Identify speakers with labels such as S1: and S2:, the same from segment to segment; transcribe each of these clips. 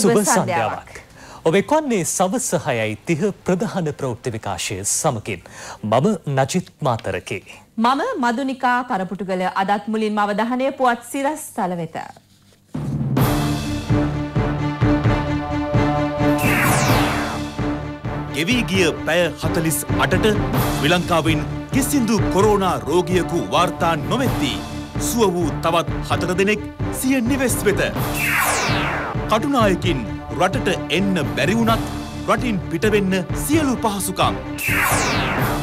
S1: සුබ සන්ධ්‍යාවක්. ඔබ එක්වන්නේ සවස හයයි තිහ ප්‍රධාන ප්‍රෞෘත්ති විකාශය සමකින්. මම නජිත් මාතරකි.
S2: මම මදුනිකා කරපුටුගල අදත් මුලින් මවදහනය පුවත් සිරස් තල වෙත.
S3: ගෙවී ගිය පැය හතලිස් අටට විලංකාවෙන් කිසිදු කොරෝනා රෝගියකු වාර්තා නොමැත්තිී. සුව වූ තවත් හතර දෙනෙක් සිය නිවෙස් වෙත. කටුනායකින් රටට එන්න බැරි වුණත් රටින් පිටවෙන්න සියලු පහසුකම්.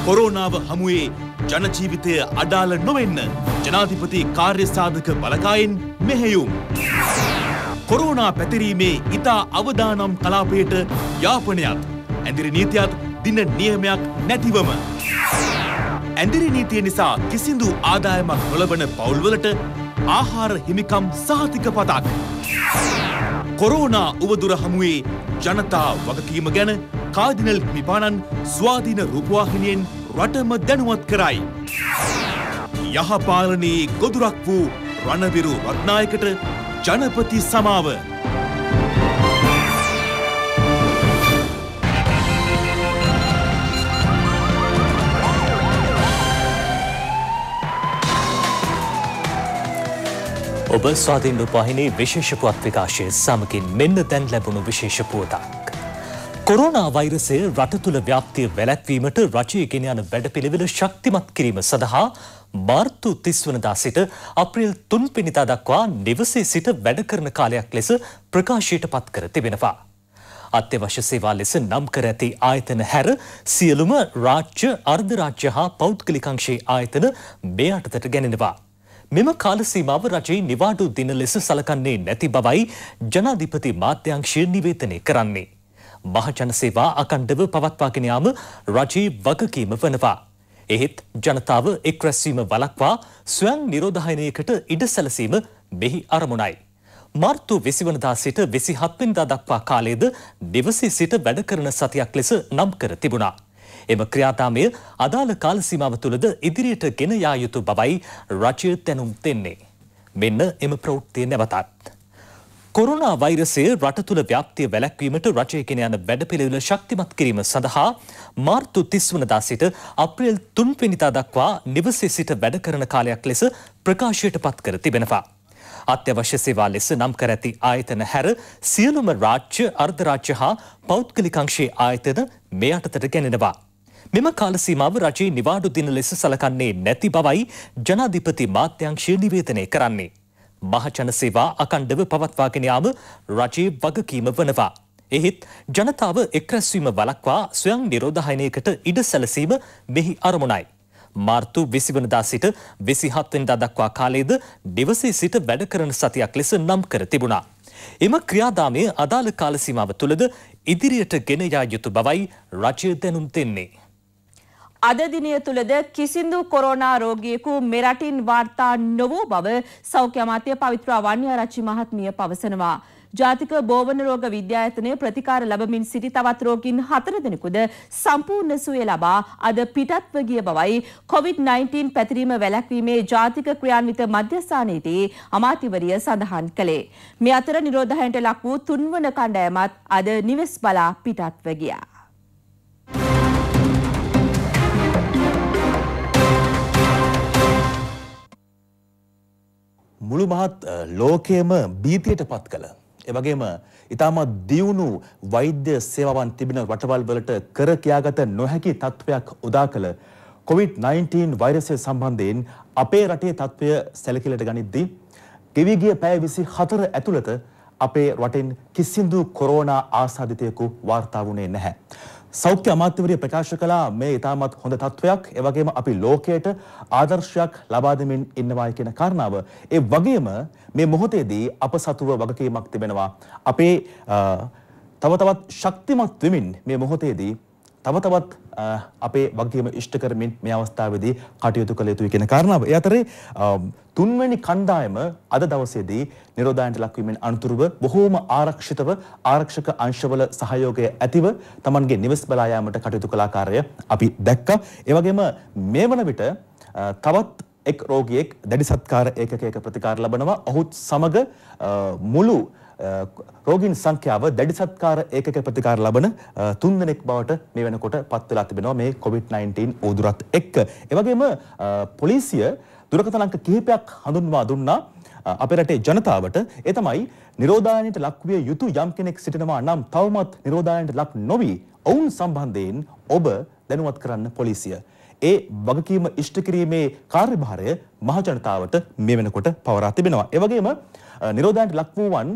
S3: කොරෝනාව හමුවේ ජනජීවිතය අඩාල නොවෙන්න ජනාධිපති කාර්යසාධක බලකායෙන් මෙහෙයුම්. කොරෝනා පැතිරීමේ ඉතා අවදානම් කලාපයට යාපනයක් ඇදිරි නීතියක් දින නියමයක් නැතිවම. ඇදිරි නීතිය නිසා කිසිදු ආදායමක් නොලබන පවුල්වලට ආහාර හිමිකම් සාතික පතක්. කොරෝනා උවදුර හමුවේ ජනතා වගකීම ගැන කාදිනල් හිමිපාණන් ස්වාධීන රූපවාහිනියෙන් රටම දැනුවත් කරයි. යහපාලනයේ ගොදුරක් වූ රණවිරු රත්නායකට ජනපති සමාව
S1: ඔබ ස්වාධීන්ඩු පහිනි විශේෂපුවත් විකාශය සමකින් මෙන්න දැන් ලැබුණු විශේෂපුවතක්. කොරුණා වෛරසය රට තුළ ව්‍යාප්තිය වැලැත්වීමට රජයගෙන යන වැඩපිළිවෙල ශක්තිමත් කිරීම සඳහා මාර්තු තිස්වනදා සිට අප්‍රිල් තුන් පිණිතා දක්වා නිවසේ සිට වැඩ කරන කාලයක් ලෙස ප්‍රකාශයට පත් කර තිබෙනවා. අත්‍යවශ්‍ය සේවා ලෙස නම් කර ඇති ආයතන හැර සියලුම රාජ්‍ය අර්ධරාජ්‍ය හා පෞද්ගලිකංශයේ ආයතන මේ අටතට ගැනෙනවා. මෙම කාලසීමාව රජයේ නිවාඩු දින ලෙස සලකන්නේ නැති බවයි ජනාධිපති මාධ්‍යංශය නිවේදනය කරන්නේ. මහජන සේවා අකණ්ඩව පවත්වාගෙන යාම රජයේ වගකීම වනවා. එහෙත් ජනතාව එක්රැස්වීම වලක්වා ස්වයං නිරෝධායනයකට ඉඩ සැලසීම මෙහි අරමුණයි. මර්තු විසිවනදා සිට විසිහත්වෙන්දා දක්වා කාලයේද දෙවසේ සිට වැඩ කරන සතියක් ලෙස නම් කර තිබුණා. එම ක්‍රියාදාමය අදාළ කාලසීමාව තුළද ඉදිරියට ගෙන යා යුතු බවයි රජය තැනුම් දෙන්නේ. මෙන්න එම ප්‍රවෘත්තිය නැවතත්. කොරුණා වෛරසය රට තුළ ව්‍යාප්තිය වැලැක්වීමට රජයගෙන යන වැඩපිළිවෙල ශක්තිමත් කිරීම සඳහා මාර්තු තිස්වනදා සිට අප්‍රේල් තුන් පිනිතා දක්වා නිවසේ සිට වැඩ කරන කාලයක් ලෙස ප්‍රකාශයට පත් කර තිබෙනවා. අත්‍යවශ්‍ය සේවා ලෙස නම් කර ඇති ආයතන හැර සියලුම රාජ්‍ය අර්ධරාජ්‍ය හා පෞද්ගලිකංශයේ ආයතන මේ අටතට ගැනෙනවා. මෙම කාලසීමාව රජයේ නිවාඩු දින ලෙස සලකන්නේ නැති බවයි ජනාධිපති මාත්‍යංශය නිවේදනය කරන්නේ. මහජන සේවා අකණ්ඩව පවත්වාගෙන යාම රජයේ වගකීම වනවා. එහෙත් ජනතාව එක්රැස්වීම වළක්වා ස්වයං නිරෝධහයනයකට ඉඩ සැලසීම මෙහි අරමුණයි. මාර්තු විසිවනදා සිට විසිහත්වෙන්දා දක්වා කාලයේද දෙවසේ සිට වැඩ කරන සතියක් ලෙස නම් කර තිබුණා. එම ක්‍රියාදාමය අදාළ කාලසීමාව තුළද ඉදිරියට ගෙන යා යුතු බවයි රජය දැනුම් දෙන්නේ.
S2: අද දිනය තුළද කිසිදු කොරෝනා රෝගියෙකු මෙරටින් වාර්තා නොවූ බව සෞඛ්‍ය අමාත්‍ය පවිත්‍රා වන්‍යාරච්චි මහත්මිය පවසනවා. ජාතික බෝවන රෝග විද්‍යායතනය ප්‍රතිකාර ලැබමින් සිටි තවත් රෝගීන් හතර දෙනෙකුද සම්පූර්ණ සුවය ලබා අද පිටත්ව ගිය බවයි COVID-19 පැතිරීම වැළැක්වීමේ ජාතික ක්‍රියාන්විත මධ්‍යස්ථානයේදී අමාත්‍යවරිය සඳහන් කළේ. මේ අතර නිරෝධායනට ලක් වූ තුන්වන කණ්ඩායමත් අද නිවෙස් බලා පිටත්ව ගියා.
S3: මුළු මහත් ලෝකයේම බීතියට පත් කළ. එවගේම ඉතාමත් දියුණු වෛද්‍ය සේවාවන් තිබෙන රටවල් වලට කර කියාගත නොහැකි තත්ත්වයක් උදා කළ COVID-19 වෛරසය සම්බන්ධයෙන් අපේ රටේ තත්ත්වය සැලකිලට ගනිද්දී ගෙවිගිය පැය 24 ඇතුළත අපේ රටෙන් කිසිදු කොරෝනා ආසාදිතයෙකු වාර්තා වුණේ නැහැ. සෞඛ්‍ය අමාත්‍යවරිය ප්‍රකාශ කළා මේ ඉතාමත් හොඳ තත්ත්වයක් ඒ වගේම අපි ලෝකයට ආදර්ශයක් ලබා දෙමින් ඉන්නවායි කියන කාරණාව ඒ වගේම මේ මොහොතේදී අප සතුව වගකීමක් තිබෙනවා අපේ තව තවත් ශක්තිමත් වෙමින් මේ මොහොතේදී තව තවත් අපේ වගකීම ඉෂ්ට කරමින් මේ අවස්ථාවේදී කටයුතු කළ යුතුයි කියන කාරණාව. ඒ අතරේ තුන්වැනි කණ්ඩායම අද දවසේදී නිරෝධායනට ලක්වීමෙන් අනුතුරුව බොහෝම ආරක්ෂිතව ආරක්ෂක අංශවල සහයෝගය ඇතිව Tamanගේ නිවෙස් බලා යාමට කටයුතු කළ ආකාරය අපි දැක්කා. ඒ වගේම මේ වන විට තවත් එක් රෝගියෙක් දැඩි සත්කාර ඒකකයක ප්‍රතිකාර ලබනවා. ඔහුත් සමග මුළු රෝගීන් සංඛ්‍යාව දැඩි සත්කාර ඒකක ප්‍රතිකාර ලබන තුන්දෙනෙක් බවට මේ වෙනකොට පත් වෙලා තිබෙනවා මේ COVID-19 ඕදුරත් එක්ක. ඒ වගේම පොලිසිය දුරකථන අංක කිහිපයක් හඳුන්වා දුන්නා අපේ රටේ ජනතාවට ඒ තමයි නිරෝධායනයට ලක්විය යුතු යම් කෙනෙක් සිටිනවා නම් තවමත් නිරෝධායනයට ලක් නොවි ඔවුන් සම්බන්ධයෙන් ඔබ දැනුවත් කරන්න පොලිසිය. ඒ වගකීම ඉෂ්ට කිරීමේ කාර්යභාරය මහජනතාවට මේ වෙනකොට පවරා තිබෙනවා. ඒ වගේම නිරෝධයන්ට ලක්වූවන්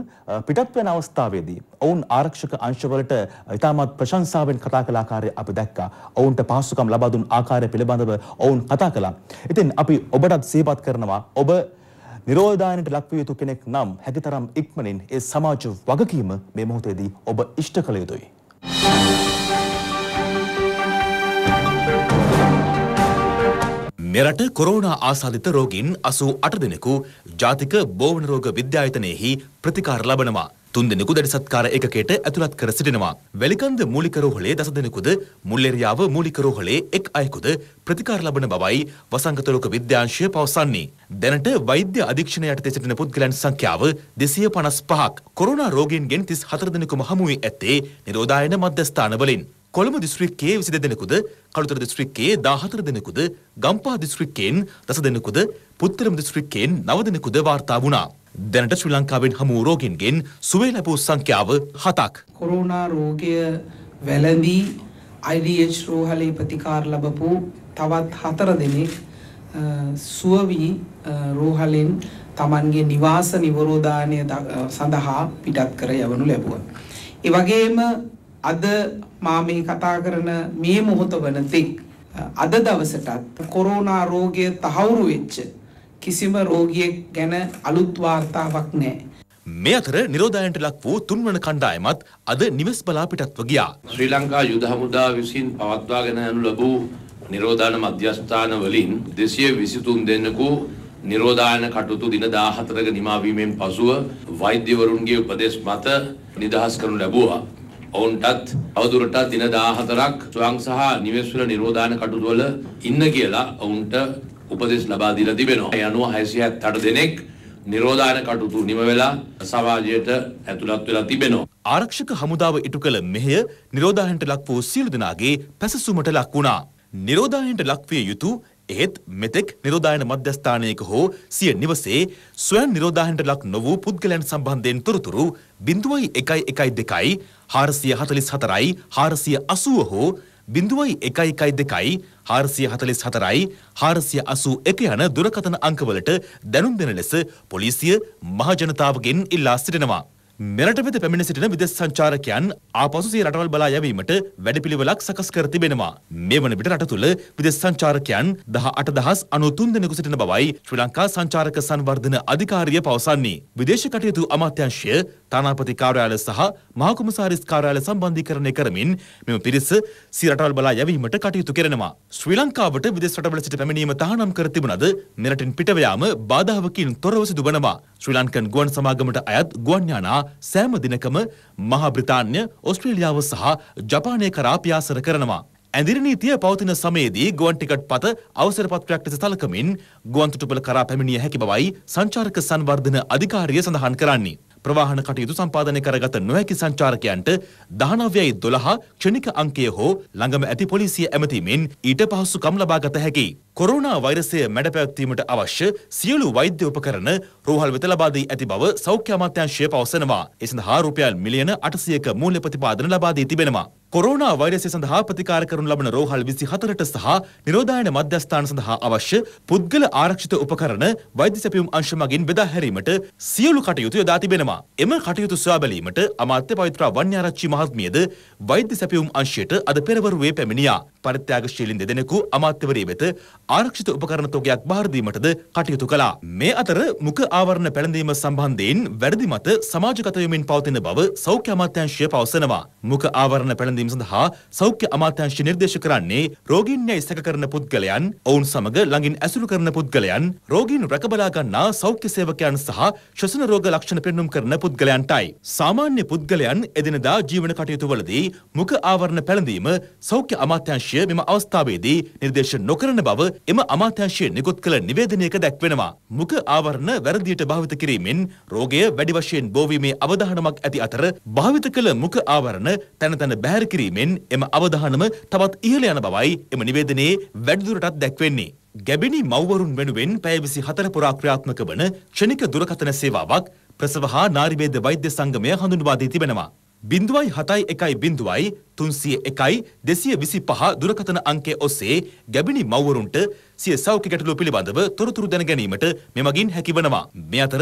S3: පිටත් වෙන අවස්ථාවේදී ඔවුන් ආරක්ෂක අංශවලට ඉතාමත් ප්‍රශංසාවෙන් කතා කළ ආකාරය අපි දැක්කා. ඔවුන්ට පහසුකම් ලබා දුන් ආකාරය පිළිබඳව ඔවුන් කතා කළා. ඉතින් අපි ඔබටත් සිහිපත් කරනවා ඔබ නිරෝධායනයට ලක්විය යුතු කෙනෙක් නම් හැකිතරම් ඉක්මනින් ඒ සමාජ වගකීම මේ මොහොතේදී ඔබ ඉෂ්ට කළ යුතුයි. Thank you. මෙරට කොරෝනා ආසාධිත රෝගීන් අසූ අට දෙනෙකු ජාතික බෝවන රෝග විද්‍යායතනයෙහි ප්‍රතිකාර ලබනවා. තුන් දෙනෙකු දැඩි සත්කාර ඒකකයට ඇතුළත් කර සිටිනවා. වැලිකන්ද මූලික රෝහලේ දස දෙනෙකුද මුල්ලෙරියාව මූලික රෝහලේ එක් අයෙකුද ප්‍රතිකාර ලබන බවයි වසංගත රෝග විද්‍යාංශය පවසන්නේ. දැනට වෛද්‍ය අධීක්ෂණය යටතේ සිටින පුද්ගලයන් සංඛ්‍යාව 255ක්. කොරෝනා රෝගීන්ගෙන් 34 දෙනෙකුම හමු වී ඇත්තේ නිරෝධායන මධ්‍යස්ථානවලින්. කොළඹ දිස්ත්‍රික්කයේ විසි දෙනෙකුද කළුතර දිස්ත්‍රික්කයේ දාහතර දෙනෙකුද ගම්පා දිස්ත්‍රික්කයෙන් දස දෙනෙකුද පුත්තරම දිස්ත්‍රික්කයෙන් නව දෙනෙකුද වාර්තා වුණා. දැනට ශ්‍රී ලංකාවෙන් හමු රෝගීන්ගෙන් සුවේ ලැබූ සංඛ්‍යාව හතක්.
S2: කොරෝනා රෝගය වැළඳී IDH රෝහලේ ප්‍රතිකාර ලබපු තවත් හතර දෙනෙක් සුවවී රෝහලෙන් තමන්ගේ නිවාස නිවරෝධානය සඳහා පිටත් කර යවනු ලැබුවා. ඒ වගේම අද මා මේ කතා කරන මේ මොහොත වනතෙක් අද දවසටත් කොරෝනා රෝගය තහවුරු වෙච්ච කිසිම රෝගියෙක් ගැන අලුත් වාර්තාවක් නැහැ. මේ අතර
S3: නිරෝධායන්ට ලක් වූ තුන්වන කණ්ඩායමත් අද නිවෙස් බලා පිටත්ව ගියා. ශ්‍රී ලංකා යුද හමුදා විසින් පවත්වාගෙන යනු ලැබූ නිරෝධායන මධ්‍යස්ථාන වලින් 223 දෙනෙකු නිරෝධායන කටයුතු දින 14ක නිමාවීමෙන් පසුව වෛද්‍යවරුන්ගේ උපදෙස් මත නිදහස් කරනු ලැබුවා. ඔවුන්ටත් අවදුරටත් දින 14ක් ස්වයං සහ නිවෙස්වල නිරෝධායන කටයුතුවල ඉන්න කියලා ඔවුන්ට උපදෙස් ලබා දීලා තිබෙනවා. ඒ අනුව 678 දෙනෙක් නිරෝධායන කටයුතු නිම වෙලා සමාජයට ඇතුළත් වෙලා තිබෙනවා. ආරක්ෂක හමුදාව ඉටු කළ මෙහෙය නිරෝධායනට ලක් වූ සියලු දෙනාගේ පැසසුමට ලක් වුණා. නිරෝධායනට ලක්විය යුතු එහෙත් මෙතෙක් නිරෝධායන මධ්‍යස්ථානයක හෝ සිය නිවසේ ස්වයන් නිරෝධායනට ලක් නො වූ පුද්ගලයන් සම්බන්ධයෙන් තොරතුරු 0.112 444යි 480 හෝ 0.112 444යි 481 යන දුරකථන අංකවලට දැනුම් දෙන ලෙස පොලිසිය මහජනතාවගෙන් ඉල්ලා සිටිනවා. මෙරට වෙත පැමිණ සිටින විදෙස් සංචාරකයන් ආපසු සිය රටවල් බලා යැවීමට වැඩපිළිවෙලක් සකස් කර තිබෙනවා. මේ වන විට රට තුළ විදෙස් සංචාරකයන් 18993 දෙනෙකු සිටින බවයි ශ්‍රී ලංකා සංචාරක සංවර්ධන අධිකාරිය පවසන්නේ. විදේශ කටයුතු අමාත්‍යාංශය තානාපති කාර්යාලය සහ මහකුමසාරිස් කාර්යාලය සම්බන්ධීකරණය කරමින් මෙම පිරිස සිය රටවල් බලා යැවීමට කටයුතු කරනවා. ශ්‍රී ලංකාවට විදෙස් රටවල සිට පැමිණීම තහනම් කර තිබුණද මෙරටින් පිටව යාම බාධාවකින් තොරව සිදු වනවා. ශ්‍රී ලංකන් ගුවන් සමාගමට අයත් ගුවන් යානා සෑම දිනකම මහා බ්‍රිතාන්‍ය ඔස්ට්‍රේලියාව සහ ජපානය කරා පියාසර කරනවා. ඇඳිරි නීතිය පවතින සමයේදී ගුවන් ටිකට් පත අවසර පත්‍රයක් ලෙස සලකමින් ගුවන් තොටුපළ කරා පැමිණිය හැකි බවයි සංචාරක සංවර්ධන අධිකාරිය සඳහන් කරන්නේ. ප්‍රවාහන කටයුතු සම්පාදනය කරගත නොහැකි සංචාරකයන්ට දහනව්‍යයි දොළහා ක්ෂණික අංකය හෝ ළඟම ඇති පොලිසිය ඇමතීමෙන් ඊට පහසුකම් ලබාගත හැකි. කොරෝනා වෛරසය මැඩපැවැත්වීමට අවශ්‍ය සියලු වෛද්‍ය උපකරණ රෝහල් වෙත ලබා දී ඇති බව සෞඛ්‍ය අමාත්‍යාංශය පවසනවා. ඒ සඳහා රුපියල් මිලියන 800ක මූල්‍ය ප්‍රතිපාදන ලබා දී තිබෙනවා. කොරෝනා වෛරසය සඳහා ප්‍රතිකාර කරනු ලබන රෝහල් 24ට සහ නිරෝධායන මධ්‍යස්ථාන සඳහා අවශ්‍ය පුද්ගල ආරක්ෂිත උපකරණ වෛද්‍ය සැපයුම් අංශ මගින් බෙදා හැරීමට සියලු කටයුතු යොදා තිබෙනවා. එම කටයුතු සොයා බැලීමට අමාත්‍ය පවිත්‍රා වන්‍යාරච්චි මහත්මියද වෛද්‍ය සැපයුම් අංශයට අද පෙරවරුවේ පැමිණියා. පරිත්‍යාගශීලින් දෙදෙනෙකු අමාත්‍යවරී වෙත ආරක්ෂිත උපකරණ තොගයක් භාරදීමටද කටයුතු කළා. මේ අතර මුඛ ආවරණ පැළඳීම සම්බන්ධයෙන් වැරදි මත සමාජගත වෙමින් පවතින බව සෞඛ්‍ය අමාත්‍යාංශය පවසනවා. මුඛ ආවරණ පැළඳීම සඳහා සෞඛ්‍ය අමාත්‍යාංශය නිර්දේශ කරන්නේ රෝගීන් යැයි සැක කරන පුද්ගලයන්, ඔවුන් සමග ළඟින් ඇසුරු කරන පුද්ගලයන්, රෝගීන් රැකබලා ගන්නා සෞඛ්‍ය සේවකයන් සහ ශ්වසන රෝග ලක්ෂණ පෙන්눔 කරන පුද්ගලයන්ටයි. සාමාන්‍ය පුද්ගලයන් එදිනදා ජීවන කටයුතුවලදී මුඛ ආවරණ පැළඳීම සෞඛ්‍ය අමාත්‍යාංශය අමාත්‍යංශය මෙම අවස්ථාවේදී නිර්දේශ නොකරන බව එම අමාත්‍යංශය නිකුත් කළ නිවේදනයක දැක්වෙනවා. මුඛ ආවරණ වැරදියට භාවිත කිරීමෙන් රෝගය වැඩි වශයෙන් බෝවීමේ අවධානමක් ඇති අතර භාවිත කළ මුඛ ආවරණ තැන තැන බැහැර කිරීමෙන් එම අවධානම තවත් ඉහළ යන බවයි එම නිවේදනයේ වැඩිදුරටත් දැක්වෙන්නේ. ගැබිණි මව්වරුන් වෙනුවෙන් පැය විසි හතර පුරා ක්‍රියාත්මක වන ක්ෂණික දුරකථන සේවාවක් ප්‍රසව හා නාරිවේද වෛද්‍ය සංගමය හඳුන්වා දී තිබෙනවා. බිඳුවයි හතයි එකයි බිඳුවයි තුන්සිය එකයි දෙසිය විසි පහ දුරකථන අංකය ඔස්සේ ගැබිණි මව්වරුන්ට සිය සෞඛ්‍ය ගැටලු පිළිබඳව තොරතුරු දැන ගැනීමට මෙමගින් හැකිවනවා. මේ අතර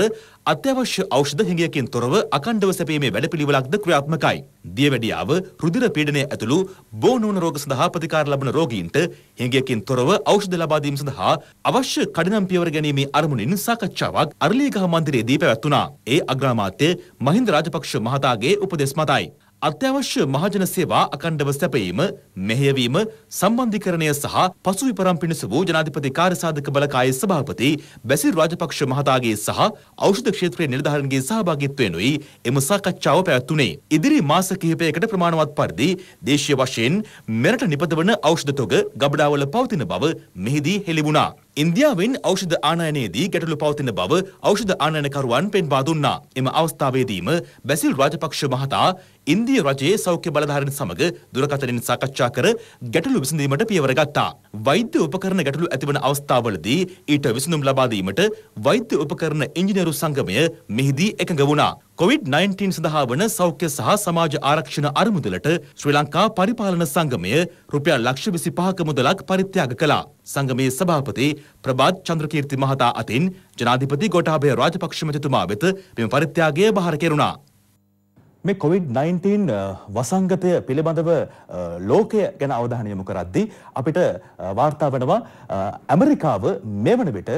S3: අත්‍යවශ්‍ය ඖෂධ හිඟයකින් තොරව අකණ්ඩව සැපීමේ වැඩපිළිවෙලක්ද ක්‍රියාත්මකයි. දියවැඩියාව, රුධිර පීඩනය ඇතුළු බෝනූන රෝග සඳහා ප්‍රතිකාර ලබන රෝගීන්ට හිඟයකින් තොරව ඖෂධ ලබා දීම සඳහා අවශ්‍ය කඩිනම් පියවර ගැනීමේ අරමුණින් සාකච්ඡාවක් අරලියගහ මන්දිරයේදී පැවැත්වුණා. ඒ අග්‍රාමාත්‍ය මහින්ද රාජපක්ෂ මහතාගේ උපදෙස් මතයි. අත්‍යවශ්‍ය මහජන සේවා අකණ්ඩව සැපයීම, මෙහෙයවීම, සම්බන්ධීකරණය සහ පසු විපරම් පිණිස වූ ජනාධිපති කාර්යසාධක බලකායේ සභාපති බැසිල් රාජපක්ෂ මහතාගේ සහ ඖෂධ ක්ෂේත්‍රයේ නිලධාරීන්ගේ සහභාගීත්වයෙනුයි එම සාකච්ඡාව පැවැත්වුණේ. ඉදිරි මාස කිහිපයකට ප්‍රමාණවත් පරිදි දේශීය වශයෙන් මෙරට නිපදවන ඖෂධ තොග ගබඩාවල පවතින බව මෙහිදී හෙළිවුණා. ඉන්දියාවෙන් ඖෂධ ආනයනයේදී ගැටලු පවතින බව ඖෂධ ආනයනකරුවන් පෙන්වා දුන්නා. එම අවස්ථාවේදීම බැසිල් රාජපක්ෂ මහතා ඉන්දිය රජයේ සෞඛ්‍ය බලධාරීන් සමග දුරකථනින් සාකච්ඡා කර ගැටලු විසඳීමට පියවර ගත්තා. වෛද්‍ය උපකරණ ගැටලු ඇතිවන අවස්ථාවලදී ඊට විසඳුම් ලබා දීමට වෛද්‍ය උපකරණ ඉංජිනේරු සංගමය මෙහිදී එකඟ වුණා. COVID-19 සඳහා වන සෞඛ්‍ය සහ සමාජ ආරක්ෂණ අරමුදලට ශ්‍රී ලංකා පරිපාලන සංගමය රුපියල් ලක්ෂ විසිපහක මුදලක් පරිත්‍යාග කළා. සංගමයේ සභාපති ප්‍රභාත් චන්ද්‍රකීර්ති මහතා අතින් ජනාධිපති ගොටාභය රාජපක්ෂ මැතිතුමා වෙත මෙම පරිත්‍යාගය බාර කෙරුණා. මේ COVID-19 uh, වසංගතය පිළිබඳව uh, ලෝකය ගැන අවධානය යොමු කරද්දී අපිට uh, වාර්තා වෙනවා ඇමරිකාව මේ වන විට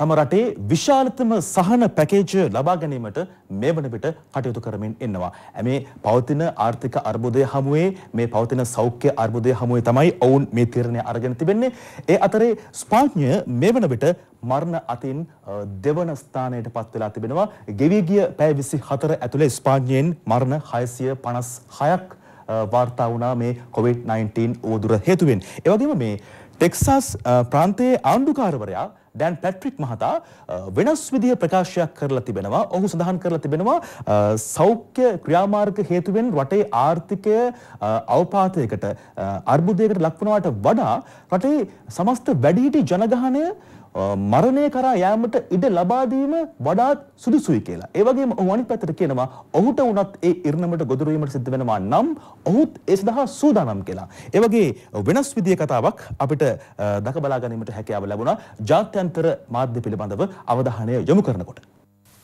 S3: තම රටේ විශාලතම සහන පැකේජ ලබා ගැනීමට මේ වන විට කටයුතු කරමින් එන්නවා. මේ පවතින ආර්ථික අර්බුදය හමුවේ මේ පවතින සෞඛ්‍ය අර්බුදය හමුවේ තමයි ඔවුන් මේ තීරණය අරගෙන තිබෙන්නේ. ඒ අතරේ ස්පාඥය මේ වන විට මරණ අතින් දෙවන ස්ථානයට පත් වෙලා තිබෙනවා. ගෙවී ගිය පැය 24 ඇතුළේ ස්පාඥයෙන් මරණ 656ක් වාර්තා වුණා මේ COVID-19 ඕදුර හේතුවෙන්. ඒ වගේම මේ ටෙක්සස් ප්‍රාන්තයේ ආණ්ඩුකාරවරයා ඩැන් පැට්‍රික් මහතා වෙනස් විදිහ ප්‍රකාශයක් කරලා තිබෙනවා. ඔහු සඳහන් කරලා තිබෙනවා uh, සෞඛ්‍ය ක්‍රියාමාර්ග හේතුවෙන් රටේ ආර්ථිකය uh, අවපාතයකට uh, අර්බුදයකට ලක් වුණාට වඩා රටේ සමස්ත වැඩිහිටි ජනගහනය මරණය කරා යෑමට ඉඩ ලබා දීම වඩාත් සුදුසුයි කියලා. ඒ වගේම ඔහු අනිත් පැත්තට කියනවා ඔහුට වුණත් ඒ ඉරණමට ගොදුරු වීමට සිද්ධ වෙනවා නම් ඔහුත් ඒ සඳහා සූදානම් කියලා. ඒ වගේ වෙනස් විදිය කතාවක් අපිට දක බලා ගැනීමට හැකියාව ලැබුණා. ජාත්‍යන්තර මාධ්‍ය පිළිබඳව අවධානය යොමු කරනකොට.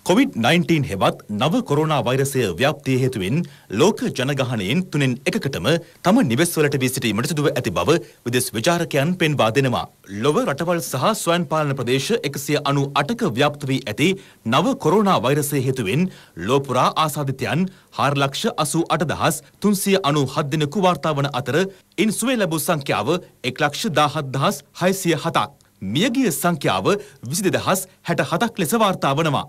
S3: කොවිD-19 හෙවත් නව කොරෝනා වෛරසය ව්‍යාප්තිය හේතුවෙන් ලෝක ජනගහනයෙන් තුනෙන් එකකටම තම නිවෙස්වලට වී සිටීමට සිදුව ඇති බව විදෙස් විචාරකයන් පෙන්වා දෙනවා. ලොව රටවල් සහ ස්වයන් පාලන ප්‍රදේශ 198ක ව්‍යාප්ත වී ඇති නව කොරෝනා වෛරසය හේතුවෙන් ලෝපුරා ආසාදිතයන් 4,88,397 දෙනෙකු වාර්තා වන අතර ඉන්සුවේ ලැබූ සංඛ්‍යාව 1,17,607ක්. මියගිය සංඛ්‍යාව 22,67ක් ලෙස වාර්තා වනවා.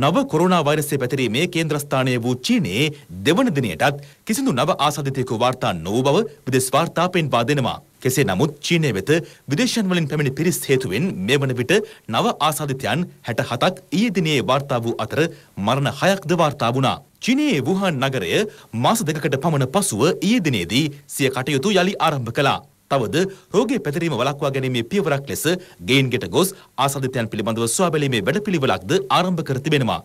S3: නව කොරෝනා වෛරසය පැතිරීමේ කේන්ද්‍රස්ථානය වූ චීනයේ දෙවන දිනයටත් කිසිදු නව ආසාදිතයෙකු වාර්තා නොවූ බව විදෙස් වාර්තා පෙන්වා දෙනවා. කෙසේ නමුත් චීනය වෙත විදේශයන් වලින් පැමිණි පිරිස් හේතුවෙන් මේ වන විට නව ආසාධිතයන් හැට හතක් ඊයේ දිනේ වාර්තා වූ අතර මරණ හයක්ද වාර්තා වුණා. චීනයේ වුහාන් නගරය මාස දෙකකට පමණ පසුව ඊයේ දිනේදී සිය කටයුතු යළි ආරම්භ කළා. තවද රෝගේ පැතිරීම වළක්වා ගැනීමේ පියවරක් ලෙස ගෙයින් ගෙට ගොස් ආසාදිතයන් පිළිබඳව සොයාබැලීමේ වැඩපිළිවෙලක්ද ආරම්භ කර තිබෙනවා.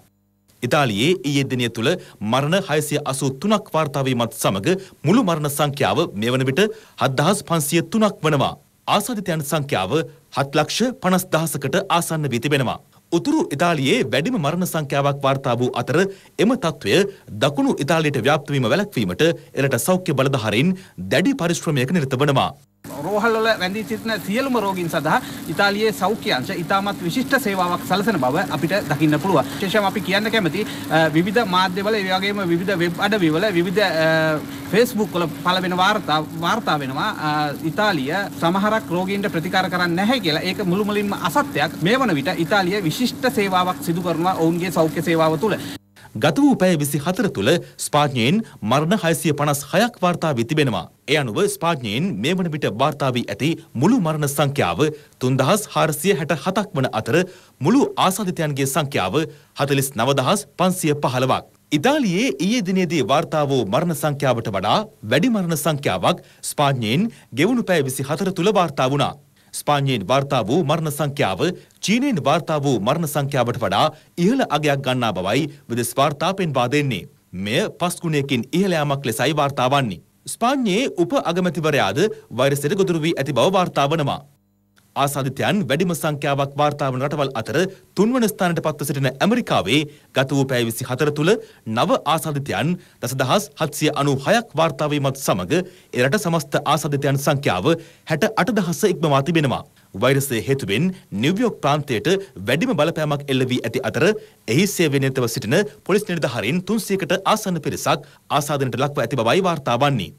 S3: ඉතාලියේ ඊයේ දිනය තුළ මරණ 683ක් වාර්තා වීමත් සමග මුළු මරණ සංඛ්‍යාව මෙවන විට 7503ක් වනවා. ආසාදිතයන් සංඛ්‍යාව 7,50,000කට ආසන්න වී තිබෙනවා. උතුරු ඉතාලියේ වැඩිම මරණ සංඛ්‍යාවක් වාර්තා වූ අතර එම තත්ත්වය දකුණු ඉතාලියට ව්‍යාප්ත වීම වැළැක්වීමට එරට සෞඛ්‍ය බලධාරීන් දැඩි පරිශ්‍රමයක නිරත වනවා. රෝහල්ල වැඳී සිටින සියලුම රෝගීන් සඳහා ඉතාලියේ සෞඛ්‍ය අංශ ඉතාමත් විශිෂ්ට සේවාවක් සලසන බව අපිට දකින්න පුළුවන්. විශේෂයෙන් අපි කියන්න කැමති විවිධ
S2: මාධ්‍යවල ඒ වගේම විවිධ වෙබ් අඩවිවල විවිධ Facebook වල පළවෙන වාර්තා වාර්තා වෙනවා ඉතාලිය සමහරක් රෝගීන්ට ප්‍රතිකාර කරන්නේ නැහැ කියලා. ඒක මුළු මුලින්ම අසත්‍යයක්. මේ වන විට ඉතාලිය විශිෂ්ට සේවාවක් සිදු කරනවා ඔවුන්ගේ සෞඛ්‍ය සේවාව තුළ.
S3: ගත වූ පැය 24 තුළ ස්පාඥයෙන් මරණ 656ක් වාර්තා වී තිබෙනවා. ඒ අනුව ස්පාඥයෙන් මේ වන විට වාර්තා වී ඇති මුළු මරණ සංඛ්‍යාව 3467ක් වන අතර මුළු ආසාදිතයන්ගේ සංඛ්‍යාව 49515ක්. ඉතාලියේ ඊයේ දිනේදී වාර්තා වූ මරණ සංඛ්‍යාවට වඩා වැඩි මරණ සංඛ්‍යාවක් ස්පාඥයෙන් ගෙවුණු පැය 24 තුළ වාර්තා වුණා. ස්පාඤ්ඤයෙන් වාර්තා වූ මරණ සංඛ්‍යාව චීනයෙන් වාර්තා වූ මරණ සංඛ්‍යාවට වඩා ඉහළ අගයක් ගන්නා බවයි විදෙස් වාර්තා පෙන්වා දෙන්නේ. මෙය පස් ගුණයකින් ඉහළ යාමක් ලෙසයි වාර්තා වන්නේ. ස්පාඤ්ඤයේ උප අගමැතිවරයාද වෛරසයට ගොදුරු වී ඇති බව වාර්තා වනවා. ආසාධිතයන් වැඩිම සංඛ්‍යාවක් වාර්තා වන රටවල් අතර තුන්වන ස්ථානයට පත්ව සිටින ඇමරිකාවේ ගත වූ පැය 24 තුළ නව ආසාධිතයන් දසදහස් 796ක් වාර්තා වීමත් සමග ඒ රට සමස්ත ආසාධිතයන් සංඛ්‍යාව 68000 ඉක්මවා තිබෙනවා. වෛරසය හේතුවෙන් නිව්යෝක් ප්‍රාන්තයට වැඩිම බලපෑමක් එල්ල වී ඇති අතර එහි සේවනයතව සිටින පොලිස් නිලධාරීන් 300කට ආසන්න පිරිසක් ආසාදනයට ලක්ව ඇති බවයි වාර්තා වන්නේ.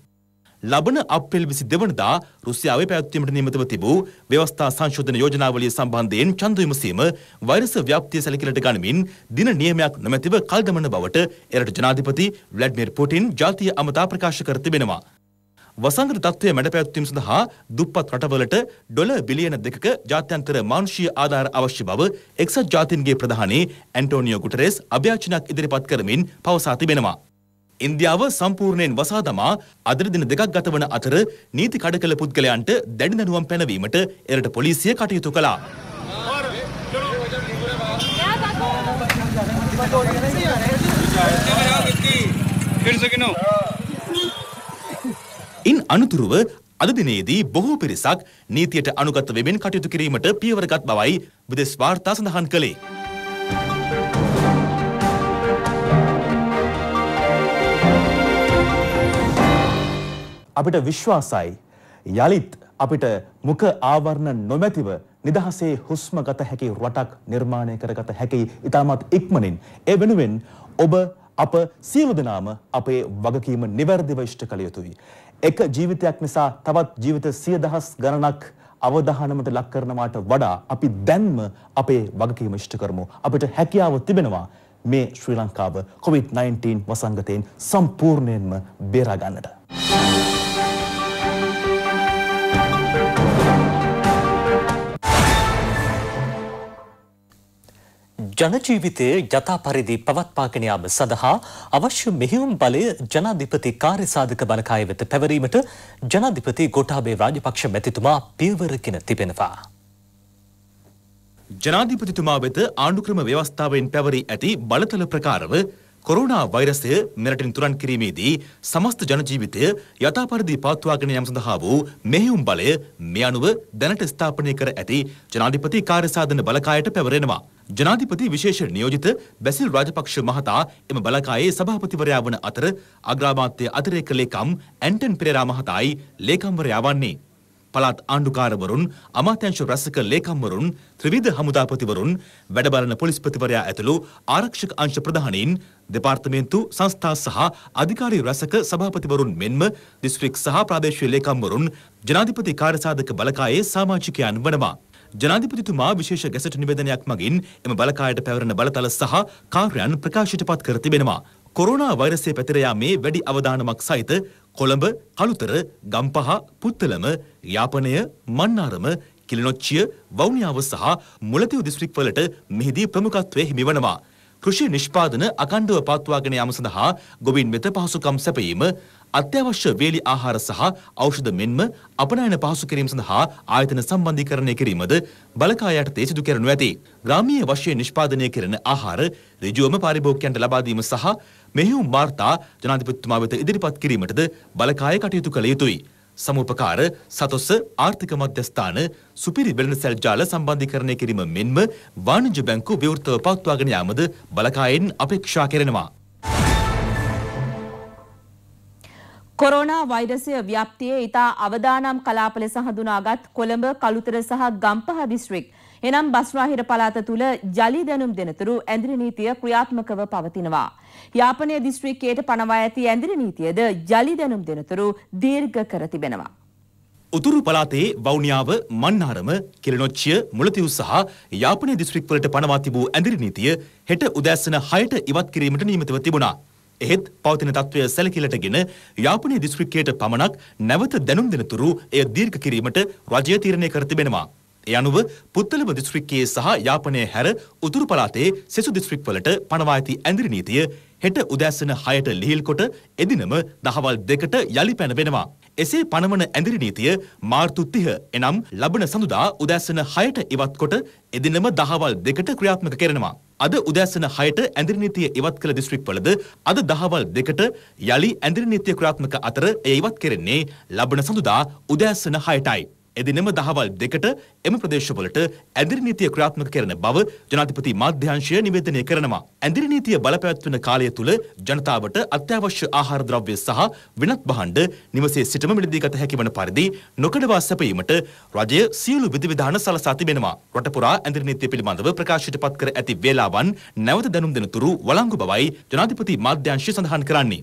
S3: ලබන අප්‍රේල් 22 වනදා රුසියාවේ පැවැත්වීමට නියමිතව තිබූ ව්‍යවස්ථා සංශෝධන යෝජනාවලිය සම්බන්ධයෙන් ඡන්ද විමසීම වෛරස ව්‍යාප්තිය සැලකිල්ලට ගනිමින් දින නියමයක් නොමැතිව කල්දමන බවට එරට ජනාධිපති ව්ලාඩිමිර් පුටින් ජාතිය අමතා ප්‍රකාශ කර තිබෙනවා. වසංගත තත්ත්වය මැඩ පැවැත්වීම සඳහා දුප්පත් රටවලට ඩොල බිලියන දෙකක ජාත්‍යන්තර මානුෂීය ආධාර අවශ්‍ය බව එක්සත් ජාතීන්ගේ ප්‍රධානී ඇන්ටෝනියෝ ගුටරෙස් අභ්‍යාචනයක් ඉදිරිපත් කරමින් පවසා තිබෙනවා. ඉන්දියාව සම්පූර්ණයෙන් වසා දමා අදර දින දෙකක් ගතවන අතර නීති කඩ කළ පුද්ගලයන්ට දැඩි දැනුවම් පැනවීමට එරට පොලිසිය කටයුතු කළා. ඉන් අනුතුරුව අද දිනේදී බොහෝ පිරිසක් නීතියට අනුගත වෙමින් කටයුතු කිරීමට පියවර ගත් බවයි විදේශ වාර්තා සඳහන් කළේ. අපිට විශ්වාසයි. යළිත් අපිට මුඛ ආවරණ නොමැතිව නිදහසේ හුස්ම ගත හැකි රටක් නිර්මාණය කරගත හැකි ඉතාමත් ඉක්මනින් ඒ වෙනුවෙන් ඔබ අප සියලු දෙනාම අපේ වගකීම નિවර්දිව ඉෂ්ට කළ යුතුයි. එක ජීවිතයක් නිසා තවත් ජීවිත 10000 ගණනක් අවධානමට ලක් කරනවාට වඩා අපි දැන්ම අපේ වගකීම ඉෂ්ට කරමු. අපිට හැකියාව තිබෙනවා මේ ශ්‍රී ලංකාව COVID-19 වසංගතයෙන් සම්පූර්ණයෙන්ම බේරා ගන්නට.
S1: ජනජීවිතයේ යථා පරිදි පවත්වාගෙන යාම සඳහා අවශ්‍ය මෙහෙයුම් බලය ජනාධිපති කාර්යසාධක බලකාය වෙත පැවරීමට ජනාධිපති ගෝඨාභය රාජපක්ෂ මැතිතුමා පියවරගෙන තිබෙනවා.
S3: ජනාධිපතිතුමා වෙත ආණ්ඩුක්‍රම ව්‍යවස්ථාවෙන් පැවරී ඇති බලතල ප්‍රකාරව කොරෝනා වෛරසය මෙරටින් තුරන් කිරීමේදී සමස්ත ජන ජීවිතය යථා පරිදි පාත්වාගෙන යාම සඳහා වූ මෙහෙයුම් බලය මේ අනුව දැනට ස්ථාපනය කර ඇති ජනාධිපති කාර්යසාධන බලකායට පැවරෙනවා. ජනාධිපති විශේෂ නියෝජිත බැසිල් රාජපක්ෂ මහතා එම බලකායේ සභාපතිවරයා වන අතර අග්‍රාමාත්‍ය අතිරේක ලේකම් ඇන්ටන් පෙරේරා මහතායි ලේකම්වරයා වන්නේ. පළාත් ආණ්ඩුකාරවරුන්, අමාත්‍යංශ රැසක ලේකම්වරුන්, ත්‍රිවිධ හමුදාපතිවරුන්, වැඩබලන පොලිස්පතිවරයා ඇතුළු ආරක්ෂක අංශ ප්‍රධානීන්, දෙපාර්තමේන්තු සංස්ථා සහ අධිකාරී රැසක සභාපතිවරුන් මෙන්ම දිස්ත්‍රික් සහ ප්‍රාදේශීය ලේකම්වරුන්, ජනාධිපති කාර්යසාධක බලකායේ සාමාජිකයන් වනවා. ජනාධිපතිතුමා විශේෂ ගැසට නිවේදනයක් මගින් එම බලකායට පැවරෙන බලතල සහ කාර්යයන් ප්‍රකාශයට පත් කර තිබෙනවා. කොරෝනා වෛරසය පැතිර යාමේ වැඩි අවධානමක් සහිත කොළඹ කළුතර ගම්පහ පුත්තලම යාපනය මන්නාරම කිලිනොච්චිය වවුනියාව සහ මුලතිව් දිස්ත්‍රික්වලට මෙහිදී ප්‍රමුඛත්වය හිමිවනවා. කෘෂි නිෂ්පාදන අකණ්ඩව පවත්වාගෙන යාම සඳහා ගොබින් වෙත පහසුකම් සැපයීම අත්‍යවශ්‍ය වේලි ආහාර සහ ඖෂධ මෙන්ම අපනයන පහසු කිරීම සඳහා ආයතන සම්බන්ධීකරණය කිරීමද බලකා යටතේ සිදු කරනු ඇති. ග්‍රාමීය වශයෙන් නිෂ්පාදනය කරන ආහාර ඍජුවම පාරිභෝගිකයන්ට ලබා දීම සහ මෙහෙයුම් වාර්තා ජනාධිපතිතුමා වෙත ඉදිරිපත් කිරීමටද බලකාය කටයුතු කළ යුතුයි. සමුපකාර සතොස්ස ආර්ථික මධ්‍යස්ථාන සුපිරි වෙළඳසැල් ජාල සම්බන්ධීකරණය කිරීම මෙන්ම වාණිජ්‍ය බැංකු විවෘතව පවත්වාගෙන යාමද බලකායෙන් අපේක්ෂා කරනවා.
S2: කොරෝනා වෛරසය ව්‍යාප්තියේ ඉතා අවදානම් කලාප ලෙස හඳුනාගත් කොළඹ කළුතර සහ ගම්පහ දිස්ත්‍රික් එනම් බස්රාහිර පළාත තුළ ජලි දැනුම් දෙනතුරු ඇඳිරි නීතිය ක්‍රියාත්මකව පවතිනවා. යාපනය දිස්ත්‍රික්කයට පනවා ඇති ඇඳිරි නීතියද ජලි දැනුම් දෙනතුරු දීර්ඝ කර තිබෙනවා.
S3: උතුරු පළාතේ වවුනියාව මන්නාරම කිලනොච්චිය මුලතිව් සහ යාපනය දිස්ත්‍රික්වලට පනවා තිබූ ඇඳිරි නීතිය හෙට උදෑසන හයට ඉවත් කිරීමට නීමතව තිබුණා. එහෙත් පවතින තත්ත්වය සැලකිලටගෙන යාපනය දිස්ත්‍රික්කයට පමණක් නැවත දැනුම් දෙනතුරු එය දීර්ඝ කිරීමට රජය තීරණය කර තිබෙනවා. ඒ අනුව පුත්තලම දිස්ත්‍රික්කයේ සහ යාපනය හැර උතුරු පළාතේ සෙසු දිස්ත්‍රික්වලට පනවා ඇති ඇඳිරි නීතිය හෙට උදැසන හයට ලිහිල්කොට එදිනම දහවල් දෙකට යළි පැනවෙනවා. එසේ පනවන ඇඳිරි නීතිය මාර්තු 30 එනම් ලබන සඳුදා උදැසන හයට ඉවත්කොට එදිනම දහවල් දෙකට ක්‍රියාත්මක කරනවා. අද උදැසන හයට ඇඳිරි නීතිය ඉවත් කළ දිස්ත්‍රික්වලද අද දහවල් දෙකට යළි ඇඳිරි නීතිය ක්‍රියාත්මක අතර එය ඉවත් කරන්නේ ලබන සඳුදා උදැසන හයටයි. එදිනම දහවල් දෙකට එම ප්‍රදේශවලට ඇඳිරි නීතිය ක්‍රියාත්මක කරන බව ජනාධිපති මාධ්‍යංශය නිවේදනය කරනවා. ඇඳිරි නීතිය බලපැවැත්වෙන කාලය තුළ ජනතාවට අත්‍යවශ්‍ය ආහාර ද්‍රව්‍ය සහ වෙනත් භාණ්ඩ නිවසේ සිටම මිලදී ගත හැකිවන පරිදි නොකඩවා සැපීමට රජය සියලු විධිවිධාන සලසා තිබෙනවා. රටපුරා ඇඳිරි නීතිය පිළිබඳව ප්‍රකාශයට පත් කර ඇති වේලාවන් නැවත දැනුම් දෙනතුරු වළංගු බවයි ජනාධිපති මාධ්‍යංශය සඳහන් කරන්නේ.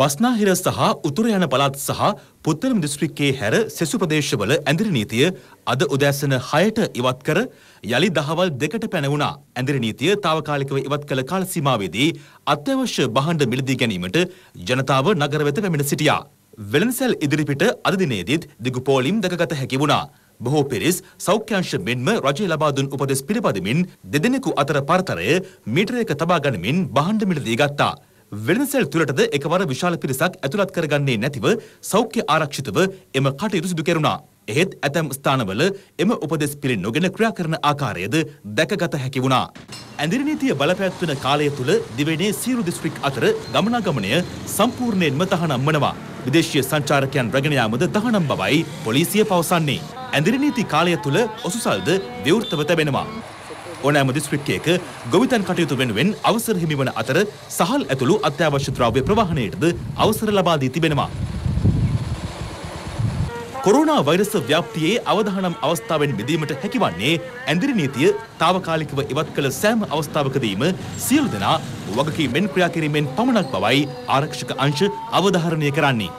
S3: බස්නාහිර සහ උතුර යන පළාත් සහ පුත්තලම දිස්ත්‍රික්කයේ හැර සෙසු ප්‍රදේශවල ඇඳිරි නීතිය අද උදෑසන 6ට ඉවත් කර යලි දහවල් දෙකට පැනවුණා. ඇඳිරි නීතිය తాවකාලිකව ඉවත් කළ කාල සීමාවේදී අත්‍යවශ්‍ය භාණ්ඩ මිලදී ගැනීමට ජනතාව නගර වෙත පැමිණ සිටියා. වෙළඳසැල් ඉදිරිපිට අද දිනේදීත් දිගු පෝලිම් දැකගත හැකි වුණා. බොහෝ පිරිස් සෞඛ්‍යංශ මෙන්ම රජය ලබා දුන් උපදෙස් පිළිපදමින් දෙදෙනෙකු අතර පරතරය මීටරයක තබා ගනිමින් භාණ්ඩ මිලදී ගත්තා. වෙළඳසැල් තුළටද එකවර විශාල පිරිසක් ඇතුළත් කරගන්නේ නැතිව සෞඛ්‍ය ආරක්ෂිතව එම කටයුතු සිදු කෙරුණා. එහෙත් ඇතැම් ස්ථානවල එම උපදෙස් පිළින් නොගෙන ක්‍රියා කරන ආකාරයද දැකගත හැකි වුණා. ඇඳිරි නීතිය බලපැත්වන කාලය තුළ දිවයිනේ සියලු දිස්ත්‍රික් අතර ගමනාගමනය සම්පූර්ණයෙන්ම තහනම් වනවා. විදේශීය සංචාරකයන් රැගෙන යාමද තහනම් බවයි පොලිසිය පවසන්නේ. ඇඳිරි නීති කාලය තුළ ඔසුසල්ද විවෘතව තැබෙනවා. ඕනෑම දිස්ත්‍රික්කයක ගොවිතැන් කටයුතු වෙනුවෙන් අවසර හිමිවන අතර සහල් ඇතුළු අත්‍යවශ්‍ය ද්‍රව්‍ය ප්‍රවාහණයටද අවසර ලබා දී තිබෙනවා. කොරෝනා වෛරස ව්‍යාප්තියේ අවදානම් අවස්ථාවෙන් මිදීමට හැකිවන්නේ ඇඳිරි නීතිය తాවකාලිකව ඉවත් කළ සෑම අවස්ථාවකදීම සියලු දෙනා වගකීමෙන් ක්‍රියා කිරීමෙන් පමණක් බවයි ආරක්ෂක අංශ අවධාරණය කරන්නේ.